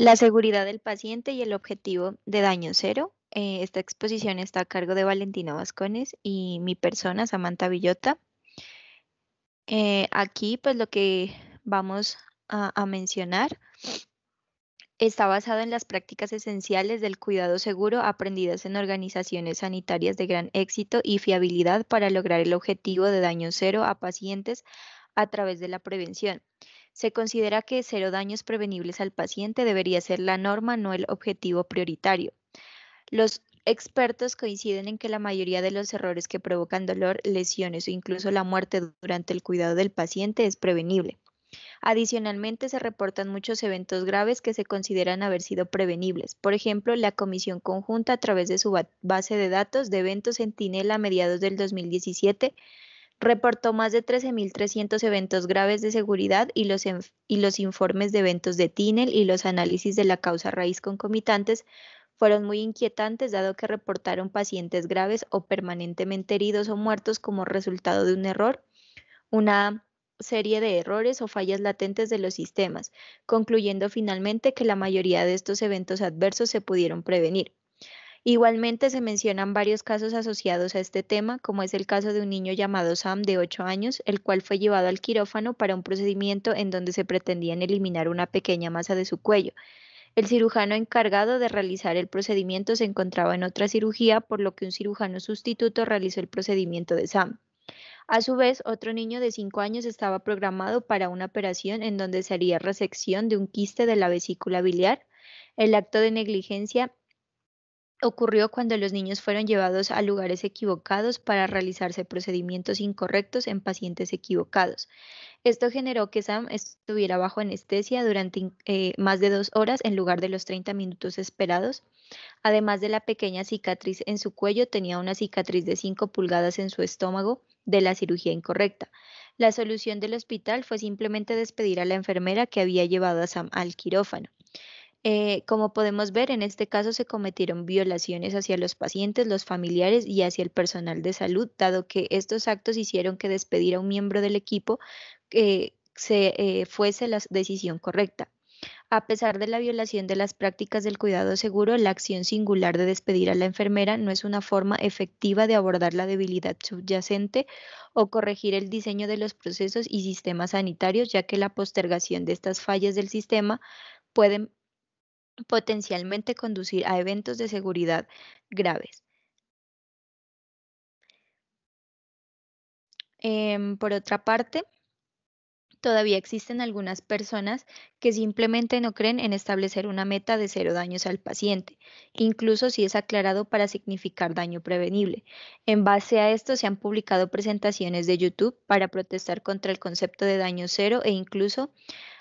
La seguridad del paciente y el objetivo de daño cero. Eh, esta exposición está a cargo de Valentina Vascones y mi persona, Samantha Villota. Eh, aquí, pues lo que vamos a, a mencionar está basado en las prácticas esenciales del cuidado seguro aprendidas en organizaciones sanitarias de gran éxito y fiabilidad para lograr el objetivo de daño cero a pacientes a través de la prevención se considera que cero daños prevenibles al paciente debería ser la norma, no el objetivo prioritario. Los expertos coinciden en que la mayoría de los errores que provocan dolor, lesiones o incluso la muerte durante el cuidado del paciente es prevenible. Adicionalmente, se reportan muchos eventos graves que se consideran haber sido prevenibles. Por ejemplo, la Comisión Conjunta, a través de su base de datos de eventos Centinela a mediados del 2017, Reportó más de 13.300 eventos graves de seguridad y los, y los informes de eventos de TINEL y los análisis de la causa raíz concomitantes fueron muy inquietantes dado que reportaron pacientes graves o permanentemente heridos o muertos como resultado de un error, una serie de errores o fallas latentes de los sistemas, concluyendo finalmente que la mayoría de estos eventos adversos se pudieron prevenir. Igualmente se mencionan varios casos asociados a este tema, como es el caso de un niño llamado Sam de 8 años, el cual fue llevado al quirófano para un procedimiento en donde se pretendían eliminar una pequeña masa de su cuello. El cirujano encargado de realizar el procedimiento se encontraba en otra cirugía, por lo que un cirujano sustituto realizó el procedimiento de Sam. A su vez, otro niño de 5 años estaba programado para una operación en donde se haría resección de un quiste de la vesícula biliar. El acto de negligencia ocurrió cuando los niños fueron llevados a lugares equivocados para realizarse procedimientos incorrectos en pacientes equivocados. Esto generó que Sam estuviera bajo anestesia durante eh, más de dos horas en lugar de los 30 minutos esperados. Además de la pequeña cicatriz en su cuello, tenía una cicatriz de 5 pulgadas en su estómago de la cirugía incorrecta. La solución del hospital fue simplemente despedir a la enfermera que había llevado a Sam al quirófano. Eh, como podemos ver, en este caso se cometieron violaciones hacia los pacientes, los familiares y hacia el personal de salud, dado que estos actos hicieron que despedir a un miembro del equipo eh, se, eh, fuese la decisión correcta. A pesar de la violación de las prácticas del cuidado seguro, la acción singular de despedir a la enfermera no es una forma efectiva de abordar la debilidad subyacente o corregir el diseño de los procesos y sistemas sanitarios, ya que la postergación de estas fallas del sistema pueden potencialmente conducir a eventos de seguridad graves. Em, por otra parte, todavía existen algunas personas que simplemente no creen en establecer una meta de cero daños al paciente, incluso si es aclarado para significar daño prevenible. En base a esto se han publicado presentaciones de YouTube para protestar contra el concepto de daño cero e incluso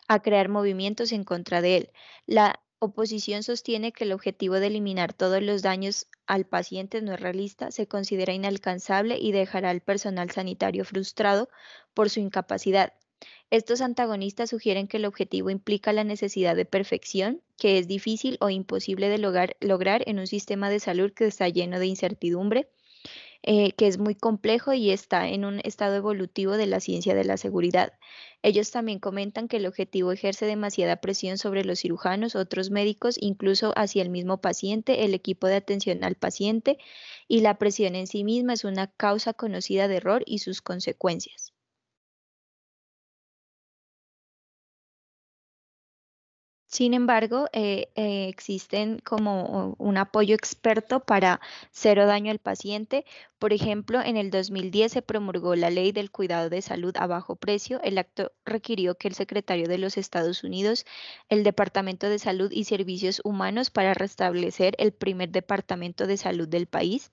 a crear movimientos en contra de él. La oposición sostiene que el objetivo de eliminar todos los daños al paciente no es realista, se considera inalcanzable y dejará al personal sanitario frustrado por su incapacidad. Estos antagonistas sugieren que el objetivo implica la necesidad de perfección, que es difícil o imposible de lograr, en un sistema de salud que está lleno de incertidumbre, eh, que es muy complejo y está en un estado evolutivo de la ciencia de la seguridad. Ellos también comentan que el objetivo ejerce demasiada presión sobre los cirujanos, otros médicos, incluso hacia el mismo paciente, el equipo de atención al paciente, y la presión en sí misma es una causa conocida de error y sus consecuencias. Sin embargo, eh, eh, existen como un apoyo experto para cero daño al paciente. Por ejemplo, en el 2010 se promulgó la ley del cuidado de salud a bajo precio. El acto requirió que el secretario de los Estados Unidos, el Departamento de Salud y Servicios Humanos para restablecer el primer Departamento de Salud del país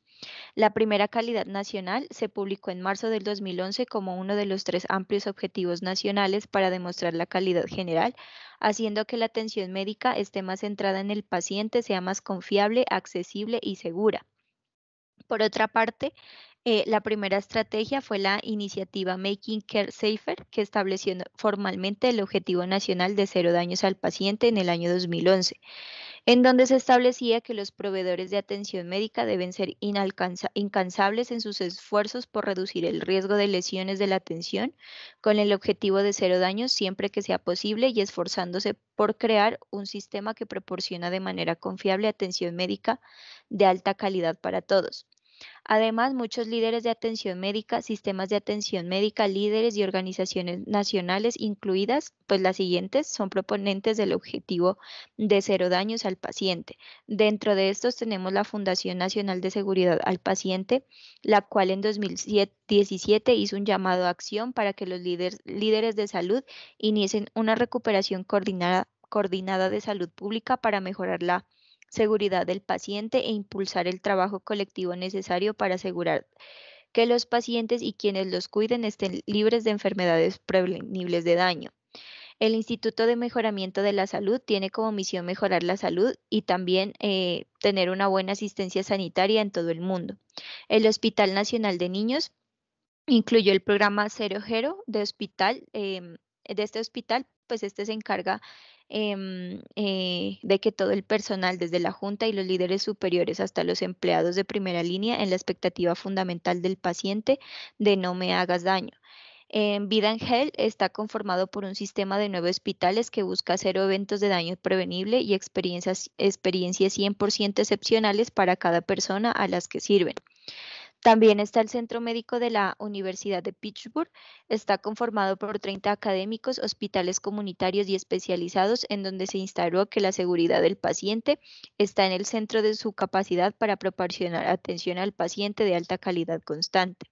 la primera calidad nacional se publicó en marzo del 2011 como uno de los tres amplios objetivos nacionales para demostrar la calidad general, haciendo que la atención médica esté más centrada en el paciente, sea más confiable, accesible y segura. Por otra parte, eh, la primera estrategia fue la iniciativa Making Care Safer, que estableció formalmente el objetivo nacional de cero daños al paciente en el año 2011 en donde se establecía que los proveedores de atención médica deben ser incansables en sus esfuerzos por reducir el riesgo de lesiones de la atención, con el objetivo de cero daños siempre que sea posible y esforzándose por crear un sistema que proporciona de manera confiable atención médica de alta calidad para todos. Además, muchos líderes de atención médica, sistemas de atención médica, líderes y organizaciones nacionales incluidas, pues las siguientes son proponentes del objetivo de cero daños al paciente. Dentro de estos tenemos la Fundación Nacional de Seguridad al Paciente, la cual en 2017 hizo un llamado a acción para que los líderes de salud inicien una recuperación coordinada coordinada de salud pública para mejorar la seguridad del paciente e impulsar el trabajo colectivo necesario para asegurar que los pacientes y quienes los cuiden estén libres de enfermedades prevenibles de daño. El Instituto de Mejoramiento de la Salud tiene como misión mejorar la salud y también eh, tener una buena asistencia sanitaria en todo el mundo. El Hospital Nacional de Niños incluyó el programa Cero Gero de hospital, em, de este hospital, pues este se encarga Em, eh, de que todo el personal, desde la Junta y los líderes superiores hasta los empleados de primera línea, en la expectativa fundamental del paciente de no me hagas daño. En Vida Angel está conformado por un sistema de nueve hospitales que busca cero eventos de daño prevenible y experiencias, experiencias 100% excepcionales para cada persona a las que sirven. También está el Centro Médico de la Universidad de Pittsburgh. Está conformado por 30 académicos, hospitales comunitarios y especializados en donde se instauró que la seguridad del paciente está en el centro de su capacidad para proporcionar atención al paciente de alta calidad constante.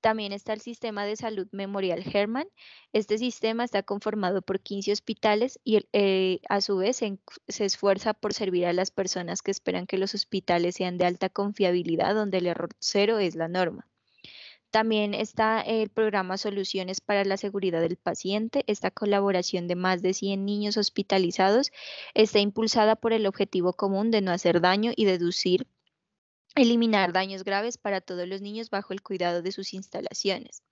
También está el Sistema de Salud Memorial Herman. Este sistema está conformado por 15 hospitales y eh, a su vez se, se, esfuerza por servir a las personas que esperan que los hospitales sean de alta confiabilidad, donde el error cero es la norma. También está el programa Soluciones para la Seguridad del Paciente. Esta colaboración de más de 100 niños hospitalizados está impulsada por el objetivo común de no hacer daño y deducir eliminar daños graves para todos los niños bajo el cuidado de sus instalaciones.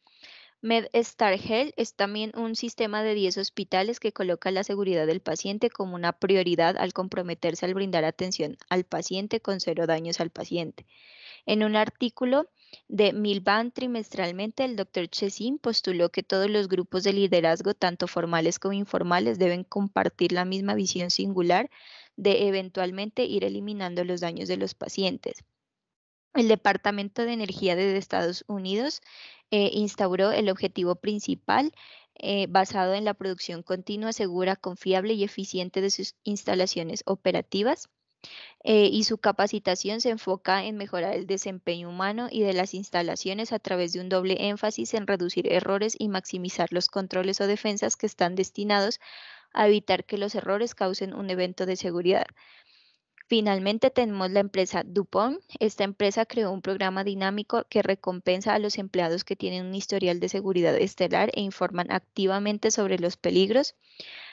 MedStar Health es también un sistema de 10 hospitales que coloca la seguridad del paciente como una prioridad al comprometerse al brindar atención al paciente con cero daños al paciente. En un artículo de Milban trimestralmente, el doctor Chesin postuló que todos los grupos de liderazgo, tanto formales como informales, deben compartir la misma visión singular de eventualmente ir eliminando los daños de los pacientes el Departamento de Energía de Estados Unidos eh, instauró el objetivo principal eh, basado en la producción continua, segura, confiable y eficiente de sus instalaciones operativas. Eh, y su capacitación se enfoca en mejorar el desempeño humano y de las instalaciones a través de un doble énfasis en reducir errores y maximizar los controles o defensas que están destinados a evitar que los errores causen un evento de seguridad. Finalmente tenemos la empresa DuPont. Esta empresa creó un programa dinámico que recompensa a los empleados que tienen un historial de seguridad estelar e informan activamente sobre los peligros.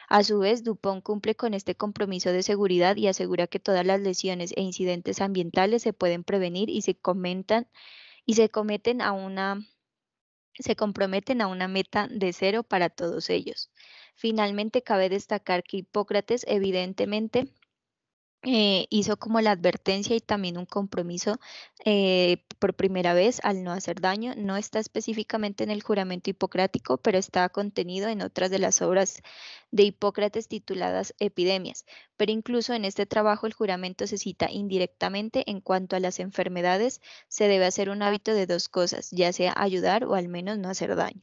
A su vez, DuPont cumple con este compromiso de seguridad y asegura que todas las lesiones e incidentes ambientales se pueden prevenir y se cometen a una se comprometen a una meta de cero para todos ellos. Finalmente, cabe destacar que Hipócrates evidentemente eh, hizo como la advertencia y también un compromiso eh, por primera vez al no hacer daño. No está específicamente en el juramento hipocrático, pero está contenido en otras de las obras de Hipócrates tituladas Epidemias. Pero incluso en este trabajo el juramento se cita indirectamente en cuanto a las enfermedades. Se debe hacer un hábito de dos cosas, ya sea ayudar o al menos no hacer daño.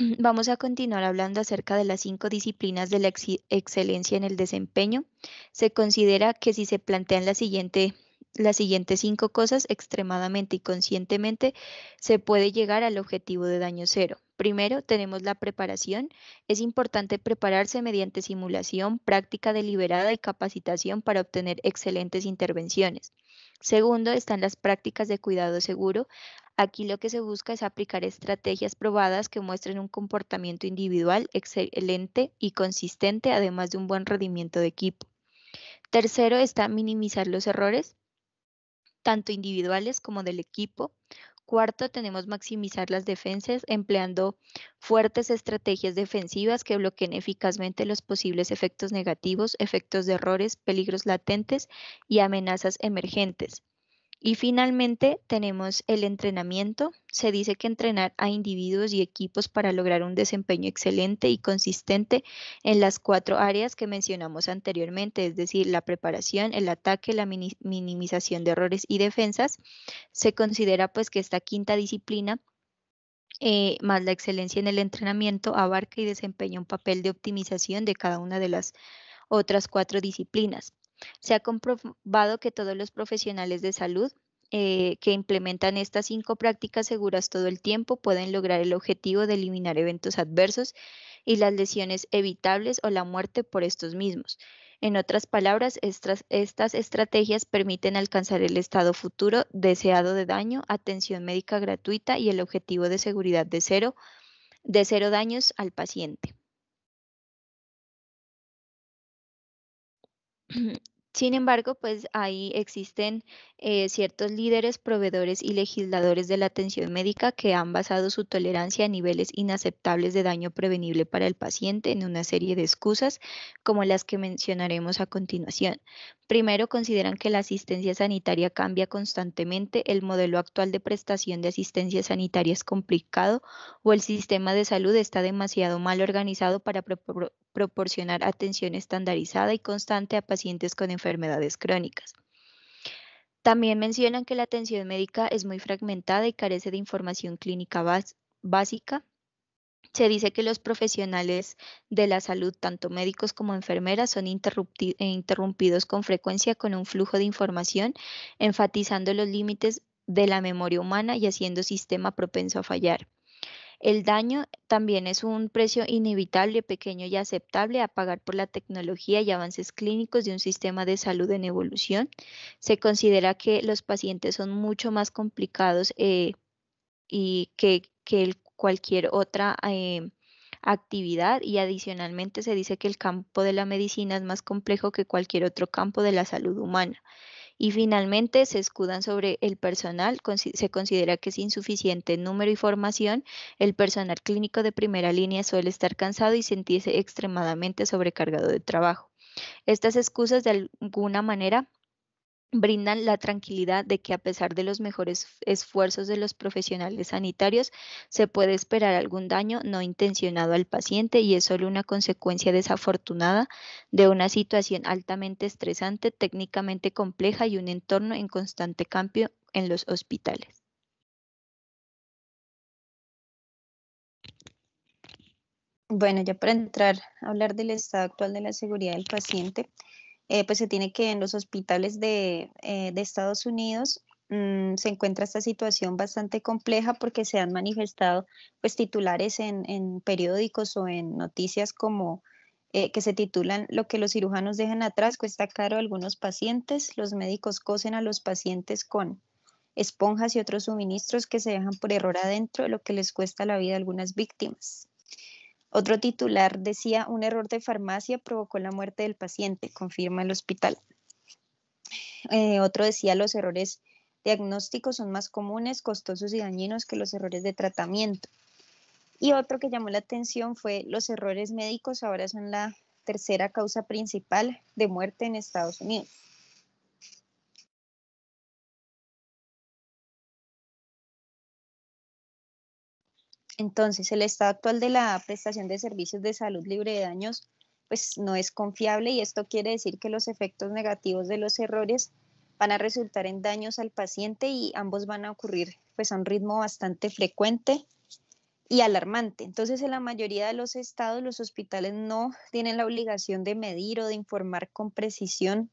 Vamos a continuar hablando acerca de las cinco disciplinas de la excelencia en el desempeño. Se considera que si se plantean la siguiente, las siguientes cinco cosas extremadamente y conscientemente, se puede llegar al objetivo de daño cero. Primero, tenemos la preparación. Es importante prepararse mediante simulación, práctica deliberada y capacitación para obtener excelentes intervenciones. Segundo, están las prácticas de cuidado seguro. Aquí lo que se busca es aplicar estrategias probadas que muestren un comportamiento individual excelente y consistente, además de un buen rendimiento de equipo. Tercero está minimizar los errores, tanto individuales como del equipo. Cuarto, tenemos maximizar las defensas empleando fuertes estrategias defensivas que bloqueen eficazmente los posibles efectos negativos, efectos de errores, peligros latentes y amenazas emergentes. Y finalmente tenemos el entrenamiento. Se dice que entrenar a individuos y equipos para lograr un desempeño excelente y consistente en las cuatro áreas que mencionamos anteriormente, es decir, la preparación, el ataque, la minimización de errores y defensas. Se considera pues que esta quinta disciplina eh, más la excelencia en el entrenamiento abarca y desempeña un papel de optimización de cada una de las otras cuatro disciplinas. Se ha comprobado que todos los profesionales de salud eh, que implementan estas cinco prácticas seguras todo el tiempo pueden lograr el objetivo de eliminar eventos adversos y las lesiones evitables o la muerte por estos mismos. En otras palabras, estas, estas, estrategias permiten alcanzar el estado futuro deseado de daño, atención médica gratuita y el objetivo de seguridad de cero, de cero daños al paciente. Sin embargo, pues ahí existen eh, ciertos líderes, proveedores y legisladores de la atención médica que han basado su tolerancia a niveles inaceptables de daño prevenible para el paciente en una serie de excusas como las que mencionaremos a continuación. Primero, consideran que la asistencia sanitaria cambia constantemente, el modelo actual de prestación de asistencia sanitaria es complicado o el sistema de salud está demasiado mal organizado para pro proporcionar atención estandarizada y constante a pacientes con enfermedades crónicas. También mencionan que la atención médica es muy fragmentada y carece de información clínica básica. Se dice que los profesionales de la salud, tanto médicos como enfermeras, son eh, interrumpidos con frecuencia con un flujo de información, enfatizando los límites de la memoria humana y haciendo sistema propenso a fallar. El daño también es un precio inevitable, pequeño y aceptable a pagar por la tecnología y avances clínicos de un sistema de salud en evolución. Se considera que los pacientes son mucho más complicados eh, y que, cualquier otra eh, actividad y adicionalmente se dice que el campo de la medicina es más complejo que cualquier otro campo de la salud humana. Y finalmente se escudan sobre el personal, se considera que es insuficiente en número y formación, el personal clínico de primera línea suele estar cansado y sentirse extremadamente sobrecargado de trabajo. Estas excusas de alguna manera brindan la tranquilidad de que a pesar de los mejores esfuerzos de los profesionales sanitarios, se puede esperar algún daño no intencionado al paciente y es solo una consecuencia desafortunada de una situación altamente estresante, técnicamente compleja y un entorno en constante cambio en los hospitales. Bueno, ya para entrar a hablar del estado actual de la seguridad del paciente, eh, pues se tiene que en los hospitales de, eh, Estados Unidos mm, se encuentra esta situación bastante compleja porque se han manifestado pues titulares en, en periódicos o en noticias como eh, que se titulan Lo que los cirujanos dejan atrás cuesta caro a algunos pacientes, los médicos cosen a los pacientes con esponjas y otros suministros que se dejan por error adentro, lo que les cuesta la vida a algunas víctimas. Otro titular decía, un error de farmacia provocó la muerte del paciente, confirma el hospital. Eh, otro decía, los errores diagnósticos son más comunes, costosos y dañinos que los errores de tratamiento. Y otro que llamó la atención fue, los errores médicos ahora son la tercera causa principal de muerte en Estados Unidos. Entonces, el estado actual de la prestación de servicios de salud libre de daños pues no es confiable y esto quiere decir que los efectos negativos de los errores van a resultar en daños al paciente y ambos van a ocurrir pues a un ritmo bastante frecuente y alarmante. Entonces, en la mayoría de los estados, los hospitales no tienen la obligación de medir o de informar con precisión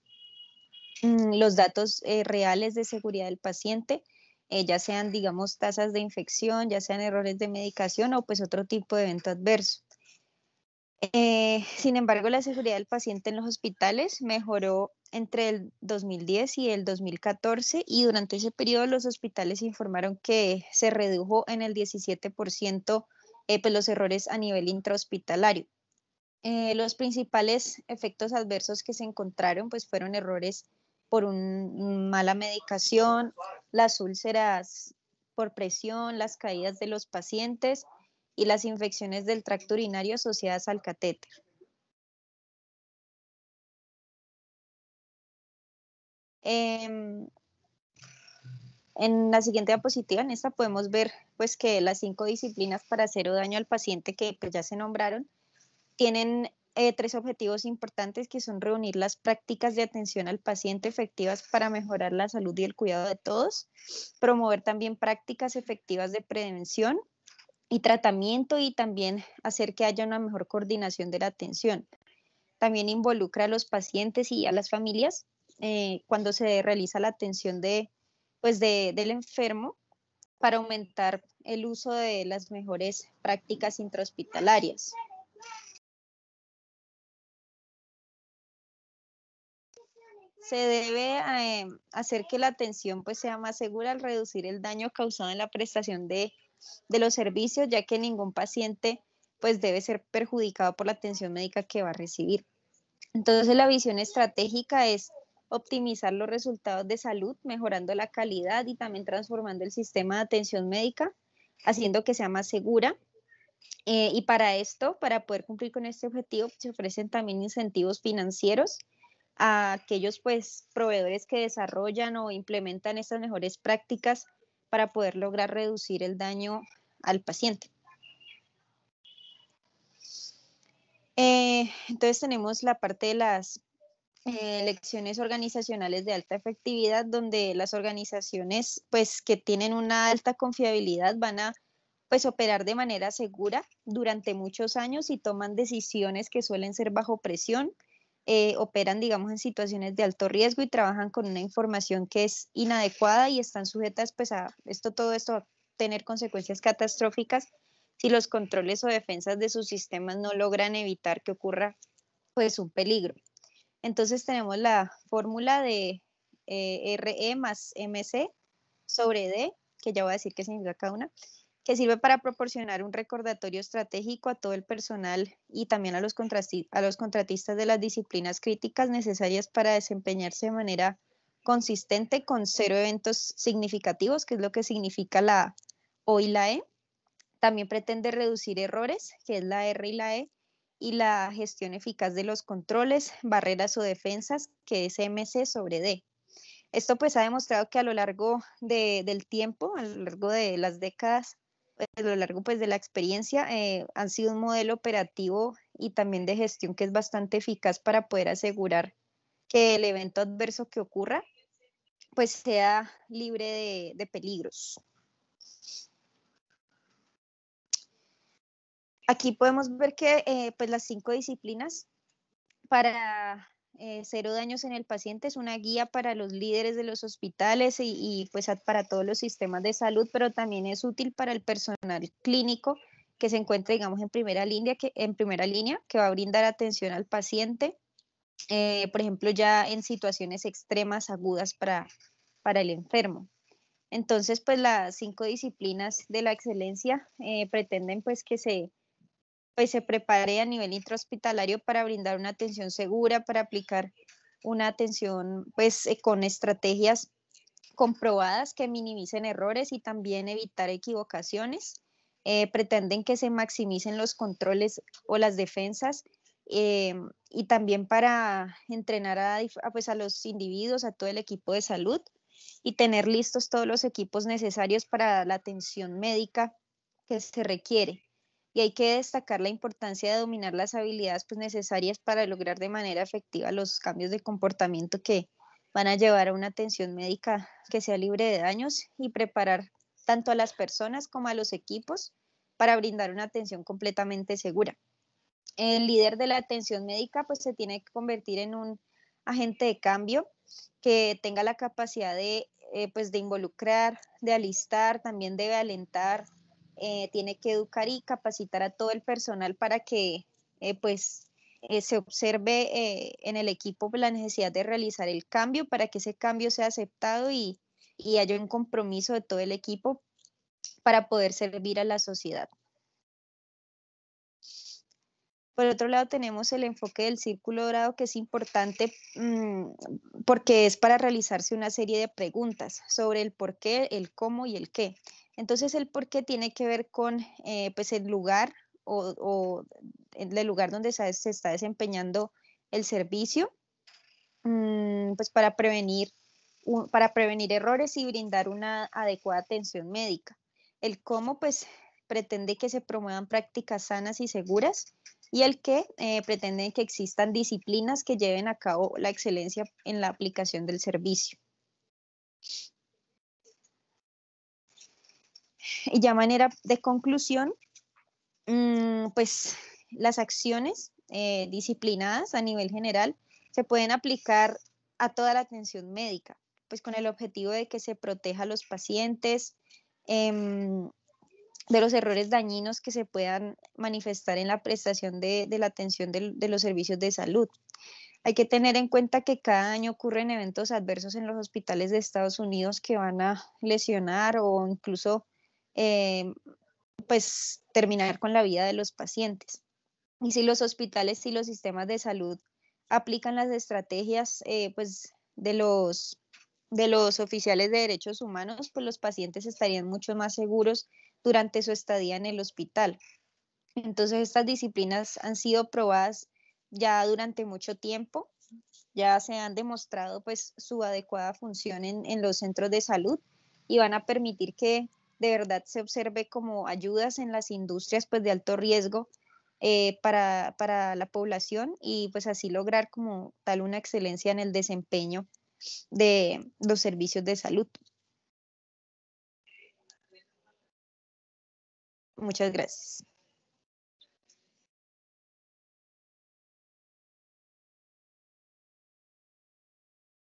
mm, los datos eh, reales de seguridad del paciente eh, ya sean, digamos, tasas de infección, ya sean errores de medicación o pues otro tipo de evento adverso. Eh, sin embargo, la seguridad del paciente en los hospitales mejoró entre el 2010 y el 2014 y durante ese periodo los hospitales informaron que se redujo en el 17% eh, pues, los errores a nivel intrahospitalario. los principales efectos adversos que se encontraron pues fueron errores por una mala medicación, las úlceras por presión, las caídas de los pacientes y las infecciones del tracto urinario asociadas al catéter. Em, en la siguiente diapositiva, en esta podemos ver pues, que las cinco disciplinas para cero daño al paciente que pues, ya se nombraron, tienen eh, tres objetivos importantes que son reunir las prácticas de atención al paciente efectivas para mejorar la salud y el cuidado de todos, promover también prácticas efectivas de prevención y tratamiento y también hacer que haya una mejor coordinación de la atención. También involucra a los pacientes y a las familias eh, cuando se realiza la atención pues del enfermo para aumentar el uso de las mejores prácticas intrahospitalarias. se debe eh, hacer que la atención pues, sea más segura al reducir el daño causado en la prestación de, los servicios, ya que ningún paciente pues, debe ser perjudicado por la atención médica que va a recibir. Entonces, la visión estratégica es optimizar los resultados de salud, mejorando la calidad y también transformando el sistema de atención médica, haciendo que sea más segura. Eh, y para esto, para poder cumplir con este objetivo, se ofrecen también incentivos financieros a aquellos pues proveedores que desarrollan o implementan estas mejores prácticas para poder lograr reducir el daño al paciente. Eh, entonces tenemos la parte de las elecciones eh, lecciones organizacionales de alta efectividad, donde las organizaciones pues que tienen una alta confiabilidad van a pues operar de manera segura durante muchos años y toman decisiones que suelen ser bajo presión eh, operan, digamos, en situaciones de alto riesgo y trabajan con una información que es inadecuada y están sujetas, pues, a esto, todo esto a tener consecuencias catastróficas si los controles o defensas de sus sistemas no logran evitar que ocurra, pues, un peligro. Entonces tenemos la fórmula de eh, RE más MC sobre D, que ya voy a decir qué significa cada una, que sirve para proporcionar un recordatorio estratégico a todo el personal y también a los, a los contratistas de las disciplinas críticas necesarias para desempeñarse de manera consistente con cero eventos significativos, que es lo que significa la O y la E. También pretende reducir errores, que es la R y la E, y la gestión eficaz de los controles, barreras o defensas, que es MC sobre D. Esto pues ha demostrado que a lo largo de, del tiempo, a lo largo de las décadas, a pues, lo largo pues, de la experiencia eh, han sido un modelo operativo y también de gestión que es bastante eficaz para poder asegurar que el evento adverso que ocurra pues sea libre de, peligros. Aquí podemos ver que eh, pues las cinco disciplinas para eh, cero Daños en el Paciente es una guía para los líderes de los hospitales y, pues para todos los sistemas de salud, pero también es útil para el personal clínico que se encuentre, digamos, en primera línea, que, en primera línea, que va a brindar atención al paciente, eh, por ejemplo, ya en situaciones extremas, agudas para, para el enfermo. Entonces, pues las cinco disciplinas de la excelencia eh, pretenden pues que se pues se prepare a nivel intrahospitalario para brindar una atención segura, para aplicar una atención pues eh, con estrategias comprobadas que minimicen errores y también evitar equivocaciones. Eh, pretenden que se maximicen los controles o las defensas eh, y también para entrenar a, pues, a los individuos, a todo el equipo de salud y tener listos todos los equipos necesarios para la atención médica que se requiere y hay que destacar la importancia de dominar las habilidades pues, necesarias para lograr de manera efectiva los cambios de comportamiento que van a llevar a una atención médica que sea libre de daños y preparar tanto a las personas como a los equipos para brindar una atención completamente segura. El líder de la atención médica pues se tiene que convertir en un agente de cambio que tenga la capacidad de, eh, pues, involucrar, de alistar, también de alentar, eh, tiene que educar y capacitar a todo el personal para que eh, pues eh, se observe en el equipo la necesidad de realizar el cambio para que ese cambio sea aceptado y, haya un compromiso de todo el equipo para poder servir a la sociedad. Por otro lado, tenemos el enfoque del círculo dorado que es importante mm, porque es para realizarse una serie de preguntas sobre el por qué, el cómo y el qué. Entonces el por qué tiene que ver con eh, pues el lugar o, el lugar donde se, está desempeñando el servicio, mm, pues para prevenir, para prevenir errores y brindar una adecuada atención médica. El cómo pues pretende que se promuevan prácticas sanas y seguras y el qué eh, pretende que existan disciplinas que lleven a cabo la excelencia en la aplicación del servicio. Y ya manera de conclusión, mm, pues las acciones eh, disciplinadas a nivel general se pueden aplicar a toda la atención médica, pues con el objetivo de que se proteja a los pacientes em, de los errores dañinos que se puedan manifestar en la prestación de, la atención de los servicios de salud. Hay que tener en cuenta que cada año ocurren eventos adversos en los hospitales de Estados Unidos que van a lesionar o incluso Em, pues terminar con la vida de los pacientes. Y si los hospitales y los sistemas de salud aplican las estrategias eh, pues, de, los, de los oficiales de derechos humanos, pues los pacientes estarían mucho más seguros durante su estadía en el hospital. Entonces, estas disciplinas han sido probadas ya durante mucho tiempo, ya se han demostrado pues su adecuada función en, en los centros de salud y van a permitir que de verdad se observe como ayudas en las industrias pues, de alto riesgo eh, para, para, la población y pues así lograr como tal una excelencia en el desempeño de los servicios de salud. Muchas gracias.